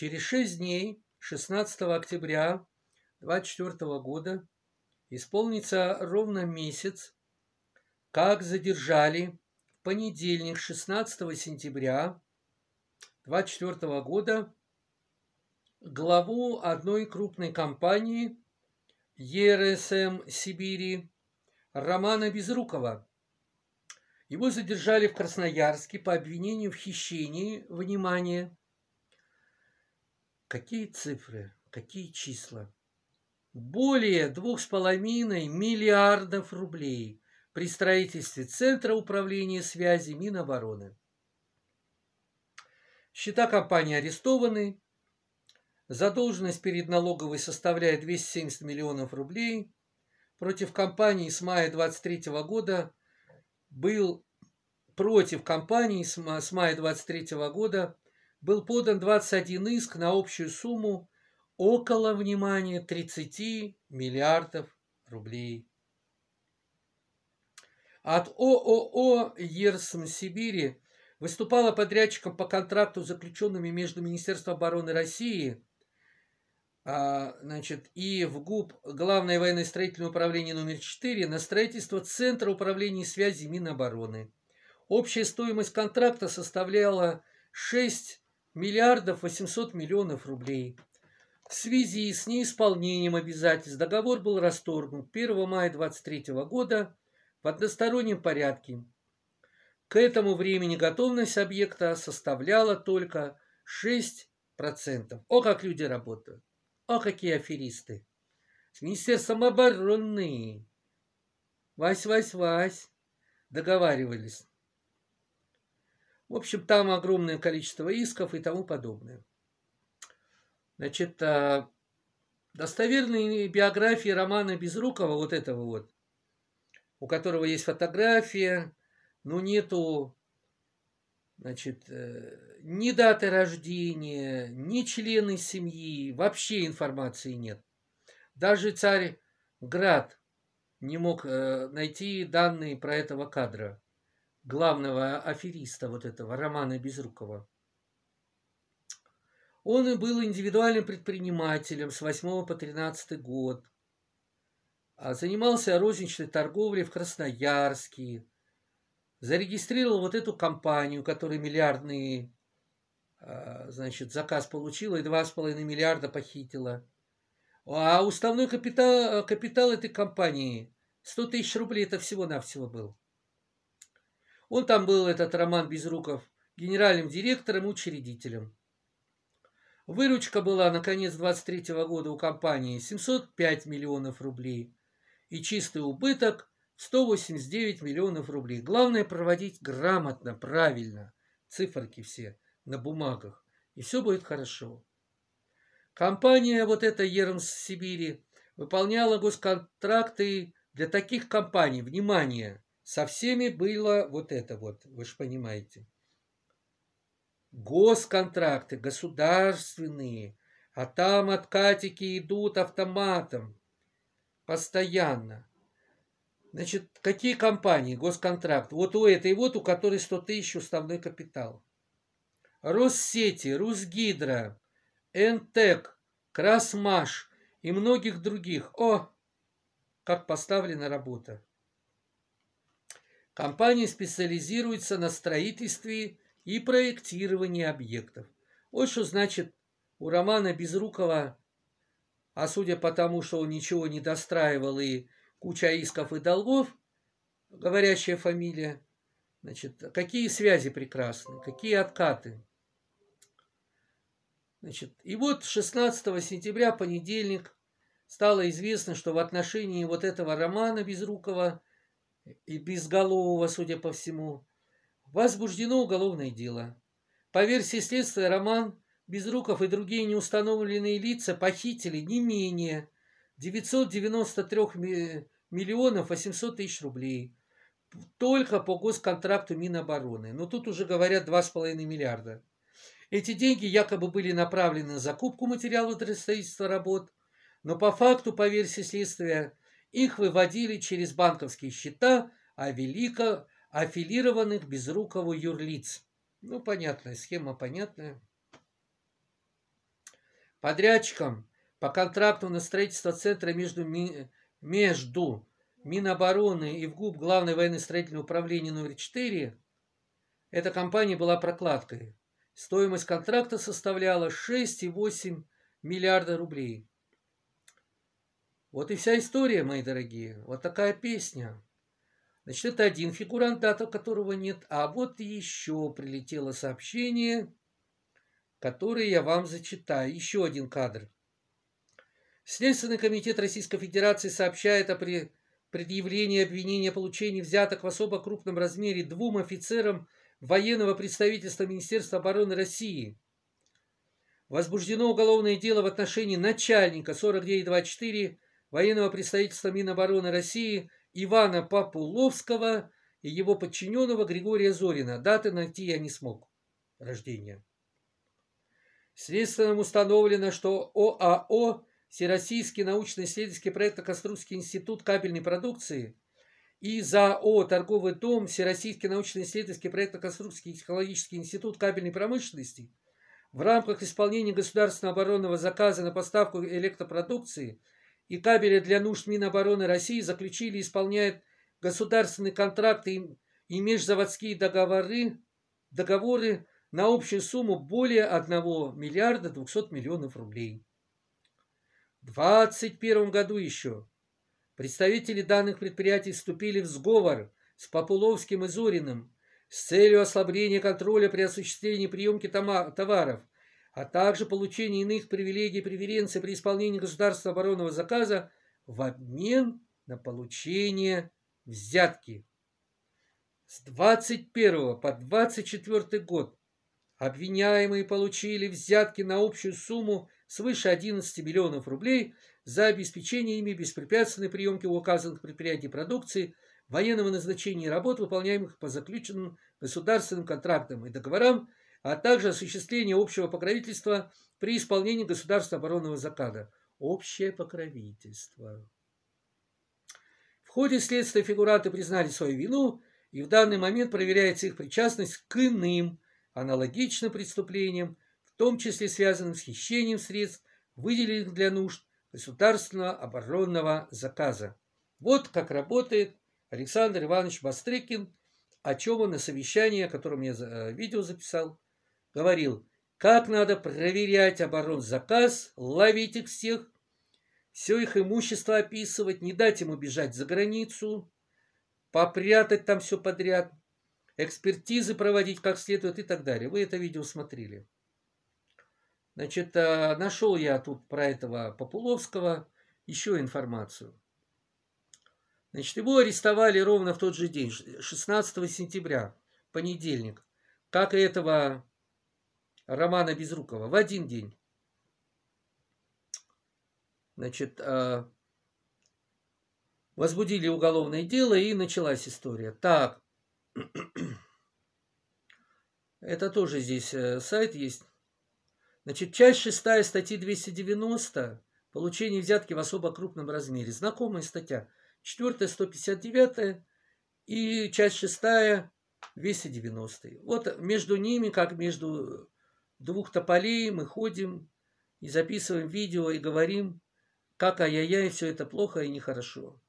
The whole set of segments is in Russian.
Через шесть дней, 16 октября 24 года, исполнится ровно месяц, как задержали в понедельник, 16 сентября 24 года, главу одной крупной компании ЕРСМ Сибири Романа Безрукова. Его задержали в Красноярске по обвинению в хищении, внимание, Какие цифры, какие числа? Более двух с половиной миллиардов рублей при строительстве Центра управления связи Минобороны. Счета компании арестованы. Задолженность перед налоговой составляет 270 миллионов рублей. Против компании с мая 23 года был против компании с мая 23 года был подан 21 иск на общую сумму около, внимания 30 миллиардов рублей. От ООО «Ерсм Сибири» выступала подрядчиком по контракту, заключенными между Министерством обороны России а, значит, и в ГУП Главное военно-строительное управление номер 4 на строительство Центра управления связи Минобороны. Общая стоимость контракта составляла 6 миллиардов 800 миллионов рублей. В связи с неисполнением обязательств договор был расторгнут 1 мая 2023 года в одностороннем порядке. К этому времени готовность объекта составляла только 6%. О, как люди работают! О, какие аферисты! С Министерством обороны! Вась-вась-вась! Договаривались. В общем, там огромное количество исков и тому подобное. Значит, а, достоверные биографии Романа Безрукова, вот этого вот, у которого есть фотография, но нету значит, э, ни даты рождения, ни члены семьи, вообще информации нет. Даже царь Град не мог э, найти данные про этого кадра главного афериста вот этого Романа Безрукова. Он и был индивидуальным предпринимателем с 8 по 13 год. А занимался розничной торговлей в Красноярске. Зарегистрировал вот эту компанию, которая миллиардный а, значит, заказ получила и 2,5 миллиарда похитила. А уставной капитал, капитал этой компании 100 тысяч рублей это всего-навсего был. Он там был, этот Роман Безруков, генеральным директором учредителем. Выручка была на конец 23 года у компании 705 миллионов рублей и чистый убыток 189 миллионов рублей. Главное проводить грамотно, правильно. Циферки все на бумагах. И все будет хорошо. Компания вот эта Ермс Сибири выполняла госконтракты для таких компаний, внимание, со всеми было вот это вот, вы же понимаете. Госконтракты государственные, а там откатики идут автоматом постоянно. Значит, какие компании, госконтракт? Вот у этой вот, у которой 100 тысяч уставной капитал. Россети, Русгидро, Энтек, Красмаш и многих других. О, как поставлена работа. Компания специализируется на строительстве и проектировании объектов. Вот что значит у Романа Безрукова, а судя по тому, что он ничего не достраивал и куча исков и долгов, говорящая фамилия, значит, какие связи прекрасны, какие откаты. Значит, и вот 16 сентября, понедельник, стало известно, что в отношении вот этого романа Безрукова и безголового, судя по всему, возбуждено уголовное дело. По версии следствия, Роман Безруков и другие неустановленные лица похитили не менее 993 миллионов 800 тысяч рублей только по госконтракту Минобороны. Но тут уже говорят 2,5 миллиарда. Эти деньги якобы были направлены на закупку материалов для строительства работ, но по факту, по версии следствия, их выводили через банковские счета а велика аффилированных Безрукову юрлиц. Ну, понятная схема, понятная. Подрядчикам по контракту на строительство центра между, между Минобороны и ВГУП Главное военно-строительное управление номер 4 эта компания была прокладкой. Стоимость контракта составляла 6,8 миллиарда рублей. Вот и вся история, мои дорогие. Вот такая песня. Значит, это один фигурант, дата которого нет. А вот еще прилетело сообщение, которое я вам зачитаю. Еще один кадр. Следственный комитет Российской Федерации сообщает о при предъявлении обвинения получении взяток в особо крупном размере двум офицерам военного представительства Министерства обороны России. Возбуждено уголовное дело в отношении начальника 4924 военного представительства Минобороны России Ивана Папуловского и его подчиненного Григория Зорина. Даты найти я не смог. Рождения. Следственным установлено, что ОАО Всероссийский научно-исследовательский проектно-конструкторский институт кабельной продукции и ЗАО «Торговый дом» Всероссийский научно-исследовательский проектно-конструкторский экологический институт кабельной промышленности в рамках исполнения государственного оборонного заказа на поставку электропродукции – и табеля для нужд Минобороны России заключили, исполняют государственные контракты и межзаводские договоры, договоры на общую сумму более 1 миллиарда 200 миллионов рублей. В 2021 году еще представители данных предприятий вступили в сговор с Популовским и Зориным с целью ослабления контроля при осуществлении приемки товаров а также получение иных привилегий и преференций при исполнении государственного оборонного заказа в обмен на получение взятки. С 21 по 24 год обвиняемые получили взятки на общую сумму свыше 11 миллионов рублей за обеспечение ими беспрепятственной приемки у указанных предприятий продукции, военного назначения работ, выполняемых по заключенным государственным контрактам и договорам, а также осуществление общего покровительства при исполнении государственного оборонного заказа. Общее покровительство. В ходе следствия фигураты признали свою вину, и в данный момент проверяется их причастность к иным аналогичным преступлениям, в том числе связанным с хищением средств, выделенных для нужд государственного оборонного заказа. Вот как работает Александр Иванович Бастрыкин, о чем он на совещании, о котором я э, видео записал, говорил, как надо проверять заказ, ловить их всех, все их имущество описывать, не дать им убежать за границу, попрятать там все подряд, экспертизы проводить как следует и так далее. Вы это видео смотрели. Значит, э, нашел я тут про этого Популовского еще информацию. Значит, его арестовали ровно в тот же день, 16 сентября, понедельник, как и этого Романа Безрукова в один день. Значит, э, возбудили уголовное дело и началась история. Так, это тоже здесь э, сайт есть. Значит, часть 6 статьи 290 «Получение взятки в особо крупном размере». Знакомая статья. 4 159 и часть 6 290. Вот между ними, как между двух тополей мы ходим и записываем видео и говорим, как ай-яй-яй, все это плохо и нехорошо.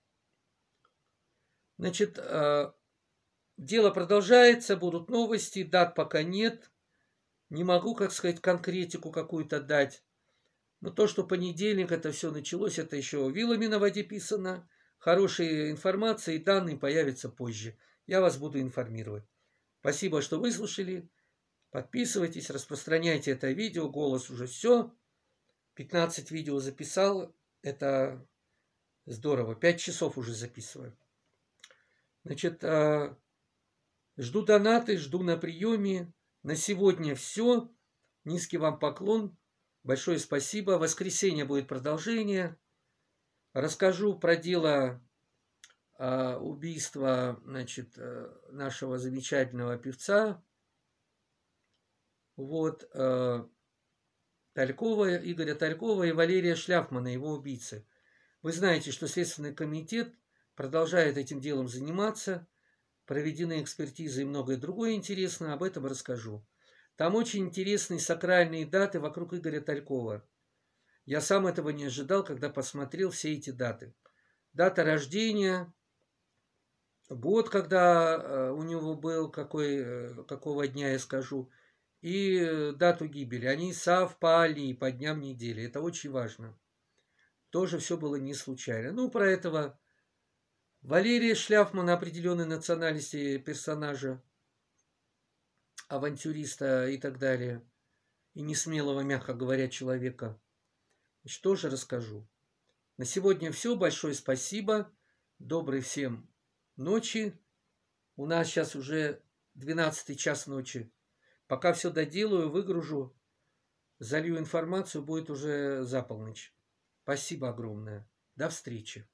Значит, э, дело продолжается, будут новости, дат пока нет. Не могу, как сказать, конкретику какую-то дать. Но то, что понедельник это все началось, это еще вилами на воде писано. Хорошие информации и данные появятся позже. Я вас буду информировать. Спасибо, что выслушали. Подписывайтесь, распространяйте это видео. Голос уже все. 15 видео записал. Это здорово. 5 часов уже записываю. Значит, а, жду донаты, жду на приеме. На сегодня все. Низкий вам поклон. Большое спасибо. В воскресенье будет продолжение. Расскажу про дело а, убийства значит, э, нашего замечательного певца вот э, Талькова, Игоря Талькова и Валерия Шляфмана, его убийцы. Вы знаете, что Следственный комитет продолжает этим делом заниматься, проведены экспертизы и многое другое интересное, об этом расскажу. Там очень интересные сакральные даты вокруг Игоря Талькова. Я сам этого не ожидал, когда посмотрел все эти даты. Дата рождения, год, когда э, у него был, какой, э, какого дня я скажу – и э, дату гибели. Они совпали по дням недели. Это очень важно. Тоже все было не случайно. Ну, про этого Валерия Шляфмана, определенной национальности персонажа, авантюриста и так далее, и несмелого, мягко говоря, человека, значит, тоже расскажу. На сегодня все. Большое спасибо. Доброй всем ночи. У нас сейчас уже 12 час ночи. Пока все доделаю, выгружу, залью информацию, будет уже за полночь. Спасибо огромное. До встречи.